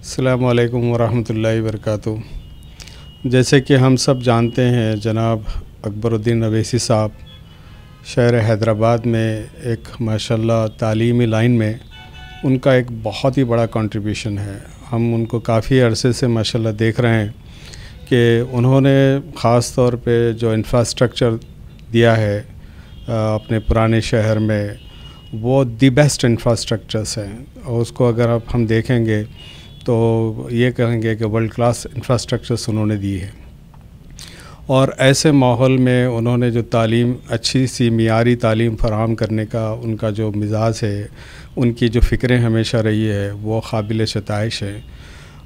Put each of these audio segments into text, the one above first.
अल्लाम वरहमल वरक जैसे कि हम सब जानते हैं जनाब अकबरुद्दीन अवैसी साहब शहर हैदराबाद में एक माशाल्लाह तालीमी लाइन में उनका एक बहुत ही बड़ा कंट्रीब्यूशन है हम उनको काफ़ी अरसे से माशाल्लाह देख रहे हैं कि उन्होंने ख़ास तौर पे जो इंफ्रास्ट्रक्चर दिया है अपने पुराने शहर में वो दी बेस्ट इंफ्रास्ट्रक्चर्स हैं और उसको अगर आप हम देखेंगे तो ये कहेंगे कि वर्ल्ड क्लास इंफ्रास्ट्रक्चर्स उन्होंने दी है और ऐसे माहौल में उन्होंने जो तालीम अच्छी सी मीरी तालीम फराम करने का उनका जो मिजाज है उनकी जो फ़िक्रें हमेशा रही है वो काबिल शतश है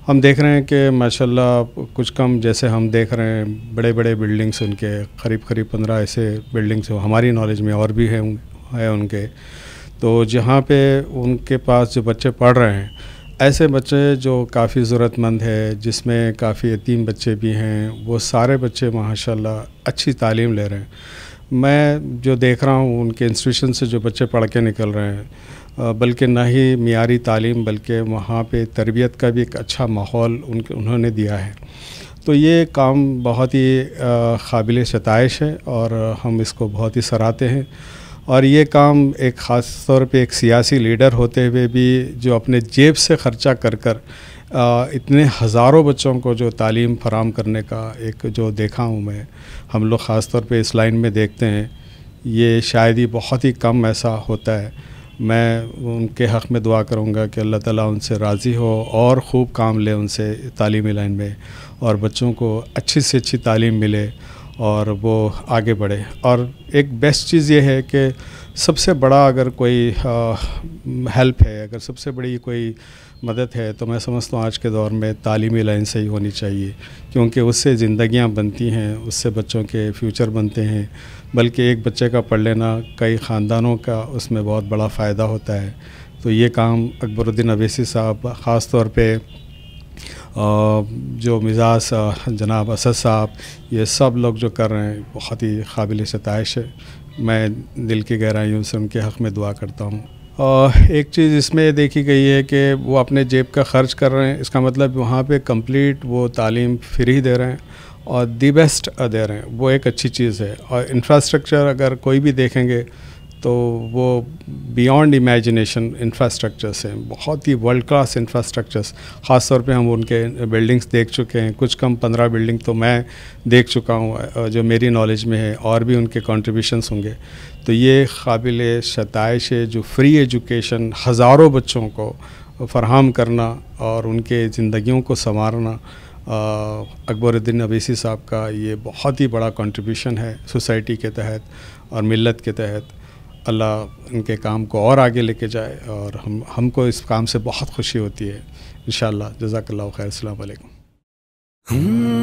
हम देख रहे हैं कि माशाल्लाह कुछ कम जैसे हम देख रहे हैं बड़े बड़े बिल्डिंग्स उनके करीब करीब पंद्रह ऐसे बिल्डिंग्स हमारी नॉलेज में और भी हैं है उनके तो जहाँ पे उनके पास जो बच्चे पढ़ रहे हैं ऐसे बच्चे जो काफ़ी ज़रूरतमंद है जिसमें काफ़ी यतीम बच्चे भी हैं वो सारे बच्चे माशाल्लाह अच्छी तालीम ले रहे हैं मैं जो देख रहा हूँ उनके इंस्टीट्यूशन से जो बच्चे पढ़ के निकल रहे हैं बल्कि ना ही मीरी तालीम बल्कि वहाँ पे तरबियत का भी एक अच्छा माहौल उनके उन्होंने दिया है तो ये काम बहुत ही काबिल सतश है और हम इसको बहुत ही सराहते हैं और ये काम एक ख़ास तौर पे एक सियासी लीडर होते हुए भी जो अपने जेब से ख़र्चा कर कर आ, इतने हज़ारों बच्चों को जो तालीम फराम करने का एक जो देखा हूँ मैं हम लोग ख़ास तौर पे इस लाइन में देखते हैं ये शायद ही बहुत ही कम ऐसा होता है मैं उनके हक़ में दुआ करूँगा कि अल्लाह ताला उनसे राज़ी हो और ख़ूब काम ले उनसे तालीमी लाइन में और बच्चों को अच्छी से अच्छी तालीम मिले और वो आगे बढ़े और एक बेस्ट चीज़ ये है कि सबसे बड़ा अगर कोई हेल्प है अगर सबसे बड़ी कोई मदद है तो मैं समझता हूँ आज के दौर में तालीमी लाइन सही होनी चाहिए क्योंकि उससे ज़िंदियाँ बनती हैं उससे बच्चों के फ्यूचर बनते हैं बल्कि एक बच्चे का पढ़ लेना कई ख़ानदानों का उसमें बहुत बड़ा फ़ायदा होता है तो ये काम अकबरुद्दीन अवेसी साहब ख़ास तौर पर जो मिजाज जनाब असद साहब ये सब लोग जो कर रहे हैं बहुत ही काबिल सतश है मैं दिल की गहराइयों से उनके हक़ में दुआ करता हूँ एक चीज़ इसमें देखी गई है कि वो अपने जेब का ख़र्च कर रहे हैं इसका मतलब वहाँ पे कंप्लीट वो तालीम फ्री दे रहे हैं और दी बेस्ट दे रहे हैं वो एक अच्छी चीज़ है और इंफ्रास्ट्रक्चर अगर कोई भी देखेंगे तो वो बियॉन्ड इमेजिनेशन इंफ्रास्ट्रक्चर्स हैं बहुत ही वर्ल्ड क्लास इंफ्रास्ट्रक्चर्स ख़ासतौर पे हम उनके बिल्डिंग्स देख चुके हैं कुछ कम पंद्रह बिल्डिंग तो मैं देख चुका हूँ जो मेरी नॉलेज में है और भी उनके कॉन्ट्रीब्यूशनस होंगे तो ये काबिल शतश है जो फ्री एजुकेशन हज़ारों बच्चों को फरहम करना और उनके ज़िंदगियों को संवारना अकबरुद्दीन अवीसी साहब का ये बहुत ही बड़ा कंट्रीब्यूशन है सोसाइटी के तहत और मिलत के तहत अल्लाह इनके काम को और आगे लेके जाए और हम हमको इस काम से बहुत खुशी होती है इन शह जजाक खैर अल्लाम